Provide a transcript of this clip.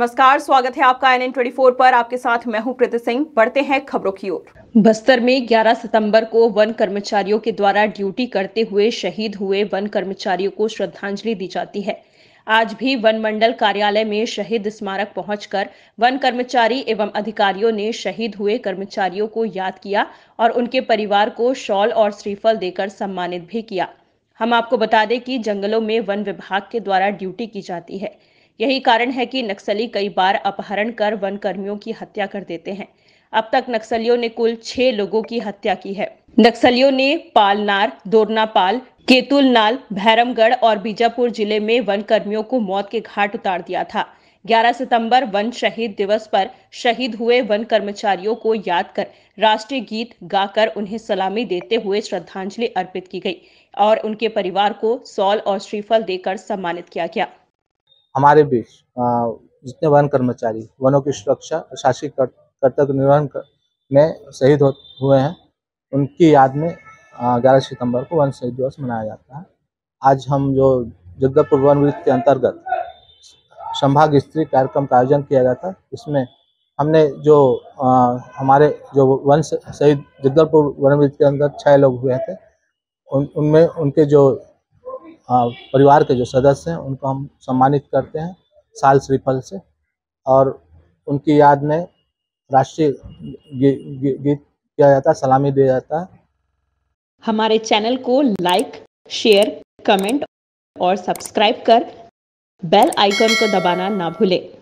नमस्कार स्वागत है आपका एन एन ट्वेंटी फोर पर आपके साथ मैं हूं प्रीति सिंह बढ़ते हैं खबरों की ओर बस्तर में 11 सितंबर को वन कर्मचारियों के द्वारा ड्यूटी करते हुए शहीद हुए वन कर्मचारियों को श्रद्धांजलि दी जाती है आज भी वन मंडल कार्यालय में शहीद स्मारक पहुंचकर वन कर्मचारी एवं अधिकारियों ने शहीद हुए कर्मचारियों को याद किया और उनके परिवार को शॉल और श्रीफल देकर सम्मानित भी किया हम आपको बता दें कि जंगलों में वन विभाग के द्वारा ड्यूटी की जाती है यही कारण है कि नक्सली कई बार अपहरण कर वन कर्मियों की हत्या कर देते हैं अब तक नक्सलियों ने कुल छह लोगों की हत्या की है नक्सलियों ने पालनार दोरनापाल केतुलनाल भैरमगढ़ और बीजापुर जिले में वन कर्मियों को मौत के घाट उतार दिया था 11 सितंबर वन शहीद दिवस पर शहीद हुए वन कर्मचारियों को याद कर राष्ट्रीय गीत गाकर उन्हें सलामी देते हुए श्रद्धांजलि अर्पित की गई और उनके परिवार को सौल और श्रीफल देकर सम्मानित किया गया हमारे बीच जितने वन कर्मचारी वनों की सुरक्षा और शासकीय कर्तव्य निर्वहन कर, में शहीद हुए हैं उनकी याद में ग्यारह सितंबर को वन शहीद दिवस मनाया जाता है आज हम जो जगदलपुर वन वृत्त के अंतर्गत संभाग स्त्री कार्यक्रम का आयोजन किया गया था इसमें हमने जो आ, हमारे जो वन शहीद जगदलपुर वन वृत्त के अंदर छः लोग हुए थे उन उनमें उनके जो परिवार के जो सदस्य हैं उनको हम सम्मानित करते हैं साल श्रीफल से और उनकी याद में राष्ट्रीय गीत किया जाता है सलामी दिया जाता है हमारे चैनल को लाइक शेयर कमेंट और सब्सक्राइब कर बेल आइकन को दबाना ना भूलें